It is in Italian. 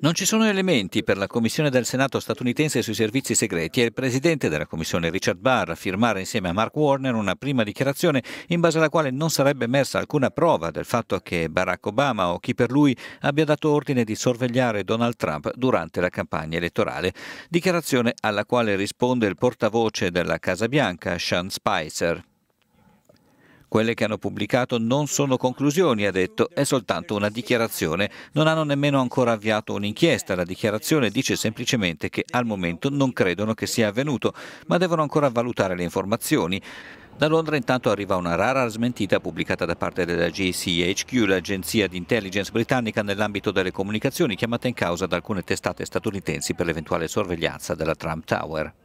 Non ci sono elementi per la Commissione del Senato statunitense sui servizi segreti e il presidente della Commissione Richard Barr a firmare insieme a Mark Warner una prima dichiarazione in base alla quale non sarebbe emersa alcuna prova del fatto che Barack Obama o chi per lui abbia dato ordine di sorvegliare Donald Trump durante la campagna elettorale, dichiarazione alla quale risponde il portavoce della Casa Bianca, Sean Spicer. Quelle che hanno pubblicato non sono conclusioni, ha detto, è soltanto una dichiarazione. Non hanno nemmeno ancora avviato un'inchiesta. La dichiarazione dice semplicemente che al momento non credono che sia avvenuto, ma devono ancora valutare le informazioni. Da Londra intanto arriva una rara smentita pubblicata da parte della GCHQ, l'agenzia di intelligence britannica nell'ambito delle comunicazioni chiamata in causa da alcune testate statunitensi per l'eventuale sorveglianza della Trump Tower.